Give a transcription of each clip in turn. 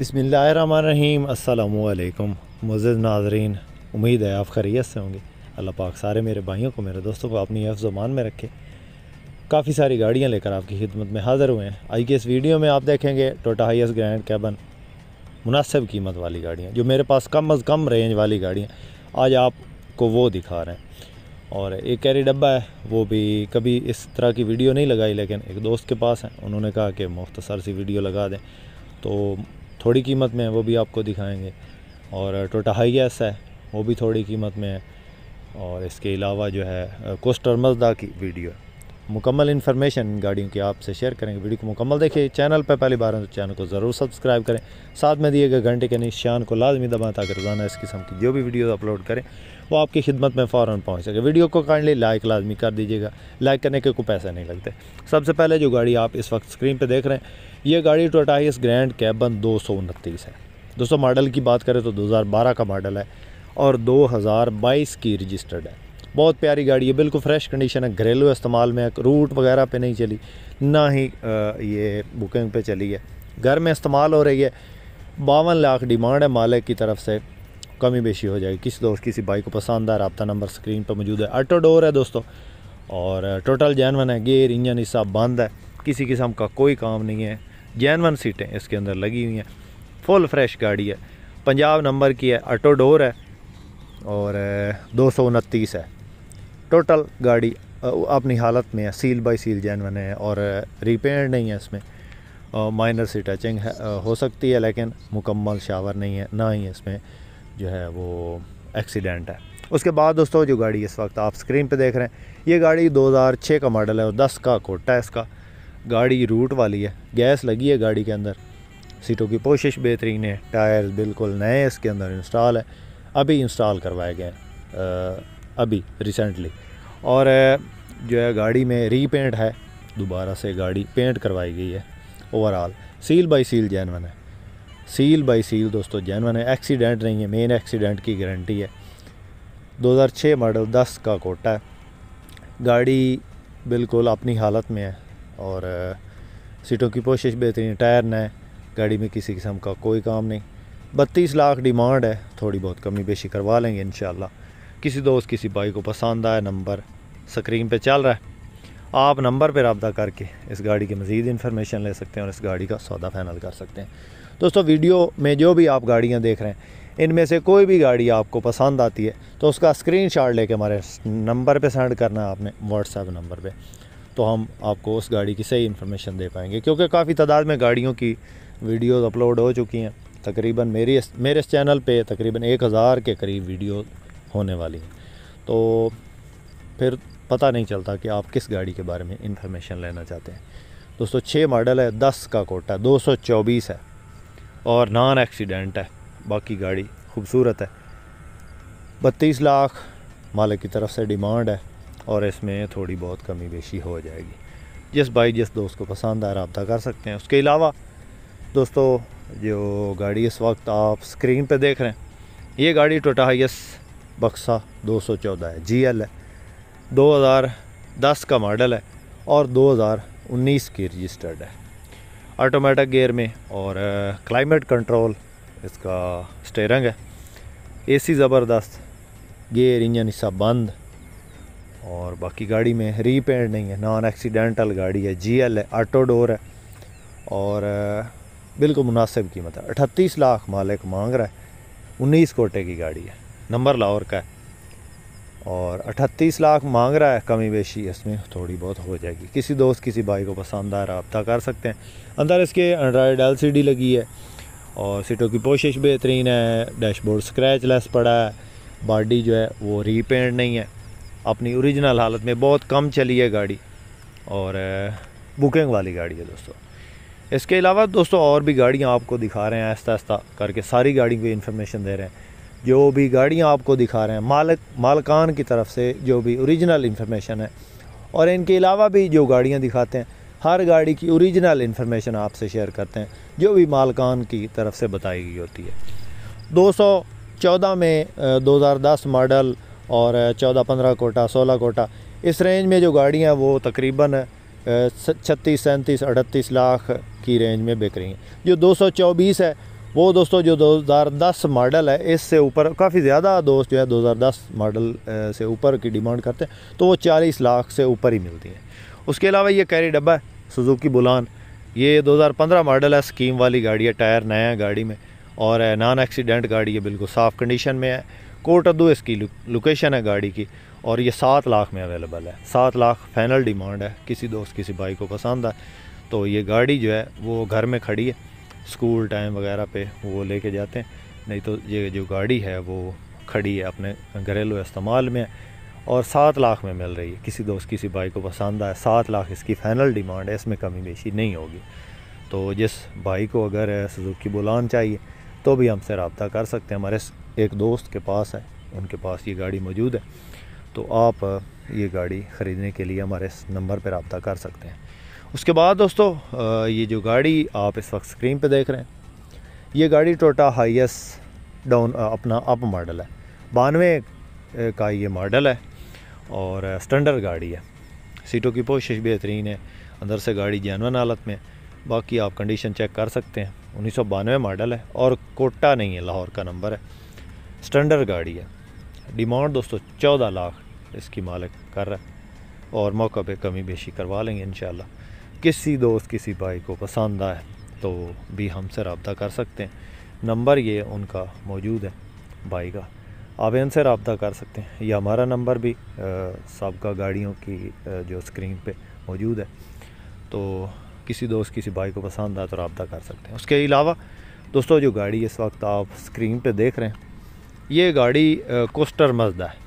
बसमीम अल्लाम मज़ नाजरीन उम्मीद है आप खरीत से होंगे अल्लाह पाक सारे मेरे भाइयों को मेरे दोस्तों को अपनी हफ में रखे काफ़ी सारी गाड़ियाँ लेकर आपकी खिदमत में हाज़िर हुए हैं आज की इस वीडियो में आप देखेंगे टोटा हाइस ग्रैंड कैबन मुनासिब कीमत वाली गाड़ियाँ जो मेरे पास कम अज़ कम रेंज वाली गाड़ियाँ आज आपको वो दिखा रहे हैं और एक कैरी डब्बा है वो भी कभी इस तरह की वीडियो नहीं लगाई लेकिन एक दोस्त के पास है उन्होंने कहा कि मुख्तसर सी वीडियो लगा दें तो थोड़ी कीमत में है वो भी आपको दिखाएंगे और टोटा हाई गैस है वो भी थोड़ी कीमत में है और इसके अलावा जो है कोस्टर मजदा की वीडियो है मुकम्मल इन्फॉर्मेशन गाड़ियों की आपसे शेयर करेंगे वीडियो को मुकम्मल देखिए चैनल पर पहली बार तो चैनल को ज़रूर सब्सक्राइब करें साथ में दिए गए घंटे के निशान को लाजमी दबाएँ ताकि रोज़ाना इस किस्म की जो भी वीडियो अपलोड करें वो आपकी खिदमत में फ़ौर पहुँच सके वीडियो को काइंडली लाइक लाजमी कर दीजिएगा लाइक करने के कोई पैसे नहीं लगते सबसे पहले जो गाड़ी आप इस वक्त स्क्रीन पर देख रहे हैं ये गाड़ी टोटाइस ग्रैंड कैबन दो है दोस्तों मॉडल की बात करें तो बारह का मॉडल है और बाईस की रजिस्टर्ड है बहुत प्यारी गाड़ी है बिल्कुल फ्रेश कंडीशन है घरेलू इस्तेमाल में रूट वगैरह पे नहीं चली ना ही ये बुकिंग पे चली है घर में इस्तेमाल हो रही है बावन लाख डिमांड है मालिक की तरफ से कमी बेशी हो जाएगी किसी दोस्त किसी बाइक को पसंद है रबता नंबर स्क्रीन पर मौजूद है ऑटो डोर है दोस्तों और टोटल जैनवन है गेयर इंजन हिस्सा बंद है किसी किस्म का कोई काम नहीं है जैनवन सीटें इसके अंदर लगी हुई हैं फुल फ्रेश गाड़ी है पंजाब नंबर की है ऑटोडोर है और दो सौ उनतीस है टोटल गाड़ी अपनी हालत में है सील बाई सील जैनवन है और रिपेयर नहीं है इसमें माइनर सी टचिंग हो सकती है लेकिन मुकम्मल शावर नहीं है ना ही इसमें जो है वो एक्सीडेंट है उसके बाद दोस्तों जो गाड़ी इस वक्त आप स्क्रीन पे देख रहे हैं ये गाड़ी 2006 का मॉडल है और 10 का कोटा है इसका गाड़ी रूट वाली है गैस लगी है गाड़ी के अंदर सीटों की पोशिश बेहतरीन है टायर बिल्कुल नए इसके अंदर इंस्टॉल है अभी इंस्टॉल करवाए गए हैं अभी रिसेंटली और जो है गाड़ी में रीपेंट है दोबारा से गाड़ी पेंट करवाई गई है overall seal by seal genuine है सील बाई सील दोस्तों जैनवन है एक्सीडेंट नहीं है मेन एक्सीडेंट की गारंटी है 2006 मॉडल 10 का कोटा है गाड़ी बिल्कुल अपनी हालत में है और सीटों की पोशिश बेहतरीन टायर न गाड़ी में किसी किस्म का कोई काम नहीं बत्तीस लाख डिमांड है थोड़ी बहुत कमी बेशी करवा लेंगे इन किसी दोस्त किसी भाई को पसंद आया नंबर स्क्रीन पे चल रहा है आप नंबर पर रबा करके इस गाड़ी की मज़ीद इन्फॉर्मेशन ले सकते हैं और इस गाड़ी का सौदा फैनल कर सकते हैं दोस्तों वीडियो में जो भी आप गाड़ियाँ देख रहे हैं इनमें से कोई भी गाड़ी आपको पसंद आती है तो उसका स्क्रीन शाट लेके हमारे नंबर पर सेंड करना है आपने व्हाट्सएप नंबर पर तो हम आपको उस गाड़ी की सही इन्फॉर्मेशन दे पाएंगे क्योंकि काफ़ी तादाद में गाड़ियों की वीडियोज़ अपलोड हो चुकी हैं तकरीबन मेरी मेरे इस चैनल पे तकरीबन एक हज़ार के करीब वीडियो होने वाली है तो फिर पता नहीं चलता कि आप किस गाड़ी के बारे में इंफॉर्मेशन लेना चाहते हैं दोस्तों छः मॉडल है दस का कोटा दो सौ चौबीस है और नॉन एक्सीडेंट है बाकी गाड़ी खूबसूरत है बत्तीस लाख मालिक की तरफ से डिमांड है और इसमें थोड़ी बहुत कमी बेशी हो जाएगी जिस बाइक जिस दोस्त को पसंद आए रब्ता कर सकते हैं उसके अलावा दोस्तों जो गाड़ी इस वक्त आप स्क्रीन पर देख रहे हैं ये गाड़ी टोटा हाइस बक्सा 214 है एल है 2010 का मॉडल है और 2019 की रजिस्टर्ड है ऑटोमेटिक गेयर में और क्लाइमेट कंट्रोल इसका स्टेरिंग है एसी ज़बरदस्त गेयर इंजन हिस्सा बंद और बाकी गाड़ी में रीपेंट नहीं है नॉन एक्सीडेंटल गाड़ी है जीएल है ऑटो डोर है और बिल्कुल मुनासिब कीमत है अठतीस लाख मालिक मांग रहा है उन्नीस कोटे की गाड़ी है नंबर लाहौर का है और 38 लाख मांग रहा है कमी बेशी इसमें थोड़ी बहुत हो जाएगी किसी दोस्त किसी भाई को पसंद आ रहा कर सकते हैं अंदर इसके एंड्रॉयड एलसीडी लगी है और सीटों की पोशिश बेहतरीन है डैशबोर्ड स्क्रैच लेस पड़ा है बॉडी जो है वो रीपेंट नहीं है अपनी ओरिजिनल हालत में बहुत कम चली है गाड़ी और बुकिंग वाली गाड़ी है दोस्तों इसके अलावा दोस्तों और भी गाड़ियाँ आपको दिखा रहे हैं आहिस्ता आहिस्ता करके सारी गाड़ी की इन्फॉर्मेशन दे रहे हैं जो भी गाड़ियाँ आपको दिखा रहे हैं मालक मालकान की तरफ से जो भी औरिजिनल इन्फॉर्मेशन है और इनके अलावा भी जो गाड़ियाँ दिखाते हैं हर गाड़ी की औरिजिनल इन्फॉर्मेशन आपसे शेयर करते हैं जो भी मालकान की तरफ से बताई गई होती है 214 में 2010 मॉडल और 14 15 कोटा 16 कोटा इस रेंज में जो गाड़ियाँ वो तकरीबन छत्तीस सैंतीस अड़तीस लाख की रेंज में बिक रही हैं जो चौबीस है वो दोस्तों जो 2010 मॉडल है इससे ऊपर काफ़ी ज़्यादा दोस्त जो है 2010 मॉडल से ऊपर की डिमांड करते हैं तो वो 40 लाख से ऊपर ही मिलती है उसके अलावा ये कैरी डब्बा है सुजुकी बुलान ये 2015 मॉडल है स्कीम वाली गाड़ी है टायर नया है गाड़ी में और नॉन एक्सीडेंट गाड़ी है बिल्कुल साफ़ कंडीशन में है कोटद्दू इसकी लोकेशन है गाड़ी की और ये सात लाख में अवेलेबल है सात लाख फाइनल डिमांड है किसी दोस्त किसी भाई को पसंद है तो ये गाड़ी जो है वो घर में खड़ी है स्कूल टाइम वगैरह पे वो लेके जाते हैं नहीं तो ये जो गाड़ी है वो खड़ी है अपने घरेलू इस्तेमाल में और सात लाख में मिल रही है किसी दोस्त किसी भाई को पसंद आए सात लाख इसकी फाइनल डिमांड है इसमें कमी बेशी नहीं होगी तो जिस भाई को अगर सुजुकी बुलान चाहिए तो भी हमसे रबता कर सकते हैं हमारे एक दोस्त के पास है उनके पास ये गाड़ी मौजूद है तो आप ये गाड़ी ख़रीदने के लिए हमारे नंबर पर रबता कर सकते हैं उसके बाद दोस्तों ये जो गाड़ी आप इस वक्त स्क्रीन पे देख रहे हैं ये गाड़ी टोटा हाईएस डाउन अपना अप मॉडल है बानवे का ये मॉडल है और स्टैंडर्ड गाड़ी है सीटों की पोशिश बेहतरीन है अंदर से गाड़ी जैनवन हालत में बाकी आप कंडीशन चेक कर सकते हैं उन्नीस सौ बानवे मॉडल है और कोटा नहीं है लाहौर का नंबर है स्टैंडर्ड गाड़ी है डिमांड दोस्तों चौदह लाख इसकी मालिक कर रहा है और मौका पे कमी बेशी करवा लेंगे इंशाल्लाह किसी दोस्त किसी भाई को पसंद आए तो भी हमसे रबता कर सकते हैं नंबर ये उनका मौजूद है भाई का आप इनसे रबता कर सकते हैं या हमारा नंबर भी सबका गाड़ियों की जो स्क्रीन पे मौजूद है तो किसी दोस्त किसी भाई को पसंद आए तो रबता कर सकते हैं उसके अलावा दोस्तों जो गाड़ी इस वक्त आप स्क्रीन पे देख रहे हैं ये गाड़ी कोस्टर मजदा है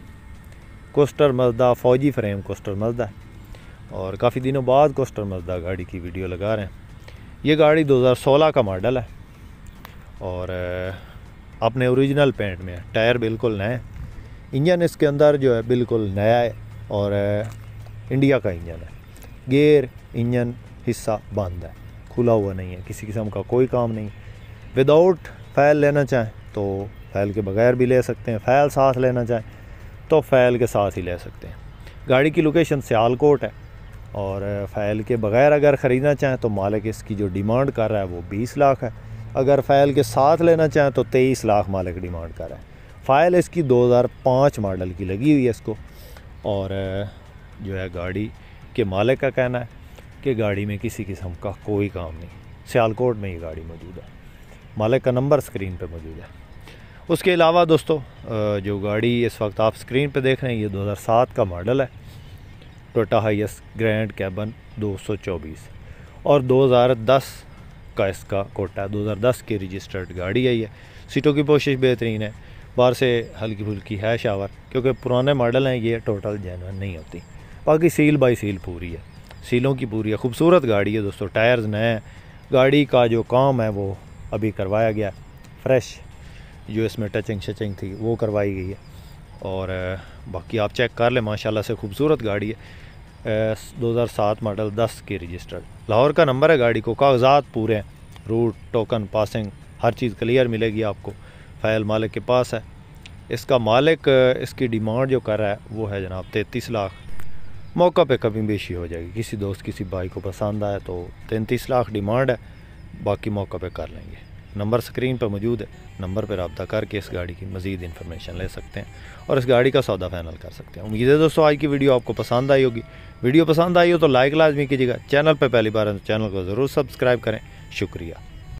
कोस्टर मजदा फ़ौजी फ्रेम कोस्टर मजदा है और काफ़ी दिनों बाद कोस्टर मजदा गाड़ी की वीडियो लगा रहे हैं ये गाड़ी 2016 का मॉडल है और अपने ओरिजिनल पेंट में है टायर बिल्कुल नए इंजन इसके अंदर जो है बिल्कुल नया है और इंडिया का इंजन है गेयर इंजन हिस्सा बंद है खुला हुआ नहीं है किसी किस्म का कोई काम नहीं विदाउट फैल लेना चाहें तो फैल के बगैर भी ले सकते हैं फैल साथ लेना चाहें तो फैल के साथ ही ले सकते हैं गाड़ी की लोकेशन सियालकोट है और फ़ैल के बग़ैर अगर ख़रीदना चाहें तो मालिक इसकी जो डिमांड कर रहा है वो बीस लाख है अगर फ़ैल के साथ लेना चाहें तो तेईस लाख मालिक डिमांड कर रहा है फ़ाइल इसकी 2005 मॉडल की लगी हुई है इसको और जो है गाड़ी के मालिक का कहना है कि गाड़ी में किसी किस्म का कोई काम नहीं सियालकोट में ये गाड़ी मौजूद है मालिक का नंबर स्क्रीन पर मौजूद है उसके अलावा दोस्तों जो गाड़ी इस वक्त आप स्क्रीन पर देख रहे हैं ये 2007 का मॉडल है टोटा हाइस ग्रैंड कैबन 224 और 2010 का इसका कोटा 2010 की रजिस्टर्ड गाड़ी आई है सीटों की कोशिश बेहतरीन है बाहर से हल्की फुल्की है शावर क्योंकि पुराने मॉडल हैं ये टोटल जैनवन नहीं होती बाकी सील बाई सील पूरी है सीलों की पूरी है खूबसूरत गाड़ी है दोस्तों टायर्स नए हैं गाड़ी का जो काम है वो अभी करवाया गया फ्रेश जो इसमें टचिंग शचिंग थी वो करवाई गई है और बाकी आप चेक कर लें माशाल्लाह से खूबसूरत गाड़ी है 2007 मॉडल 10 की रजिस्टर्ड लाहौर का नंबर है गाड़ी को कागजात पूरे हैं रूट टोकन पासिंग हर चीज़ क्लियर मिलेगी आपको फैल मालिक के पास है इसका मालिक इसकी डिमांड जो कर रहा है वो है जनाब तैंतीस लाख मौका पे कभी बेशी हो जाएगी किसी दोस्त किसी भाई को पसंद आए तो तैंतीस लाख डिमांड है बाकी मौका पे कर लेंगे नंबर स्क्रीन पर मौजूद है नंबर पर रबता करके इस गाड़ी की मज़ीद इन्फॉर्मेशन ले सकते हैं और इस गाड़ी का सौदा फैनल कर सकते हैं उम्मीद है दोस्तों आज की वीडियो आपको पसंद आई होगी वीडियो पसंद आई हो तो लाइक लाजमी कीजिएगा चैनल पर पहली बार चैनल तो को ज़रूर सब्सक्राइब करें शुक्रिया